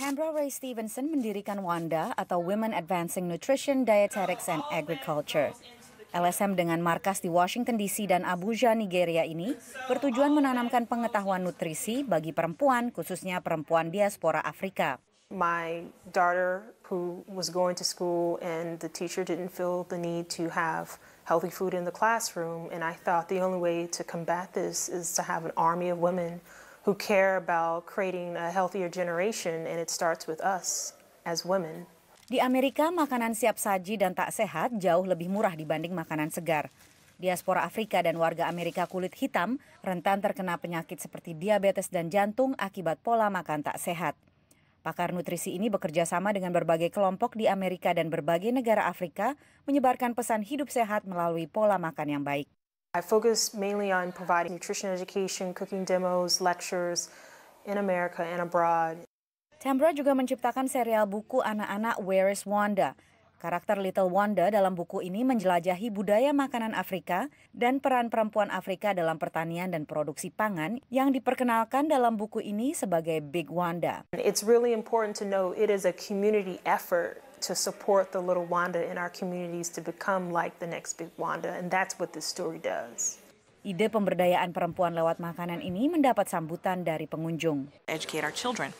Kendra Ray Stevenson mendirikan WANDA atau Women Advancing Nutrition, Dietetics, and Agriculture. LSM dengan markas di Washington DC dan Abuja, Nigeria ini bertujuan menanamkan pengetahuan nutrisi bagi perempuan, khususnya perempuan diaspora Afrika. My daughter who was going to school and the teacher didn't feel the need to have healthy food in the classroom and I thought the only way to combat this is to have an army of women who care about creating a healthier generation, and it starts with us as women. Di Amerika, makanan siap saji dan tak sehat jauh lebih murah dibanding makanan segar. Diaspora Afrika dan warga Amerika kulit hitam rentan terkena penyakit seperti diabetes dan jantung akibat pola makan tak sehat. Pakar nutrisi ini bekerja sama dengan berbagai kelompok di Amerika dan berbagai negara Afrika menyebarkan pesan hidup sehat melalui pola makan yang baik. I focus mainly on providing nutrition education, cooking demos, lectures in America and abroad. Tambra juga menciptakan serial buku anak-anak Where is Wanda. Karakter Little Wanda dalam buku ini menjelajahi budaya makanan Afrika dan peran perempuan Afrika dalam pertanian dan produksi pangan yang diperkenalkan dalam buku ini sebagai Big Wanda. It's really important to know it is a community effort to support the little Wanda in our communities to become like the next big Wanda. And that's what this story does. Ide pemberdayaan perempuan lewat makanan ini mendapat sambutan dari pengunjung. Educate our children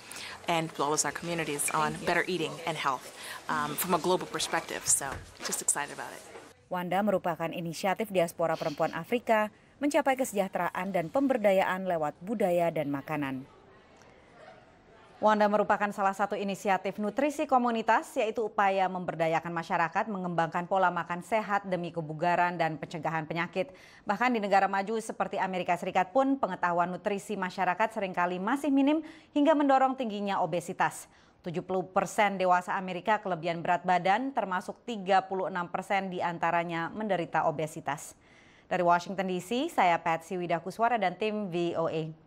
and as our communities on better eating and health um, from a global perspective. So just excited about it. Wanda merupakan inisiatif diaspora perempuan Afrika mencapai kesejahteraan dan pemberdayaan lewat budaya dan makanan. Wanda merupakan salah satu inisiatif nutrisi komunitas, yaitu upaya memberdayakan masyarakat mengembangkan pola makan sehat demi kebugaran dan pencegahan penyakit. Bahkan di negara maju seperti Amerika Serikat pun, pengetahuan nutrisi masyarakat seringkali masih minim hingga mendorong tingginya obesitas. 70 persen dewasa Amerika kelebihan berat badan, termasuk 36 persen diantaranya menderita obesitas. Dari Washington DC, saya Patsy Widakuswara dan tim VOA.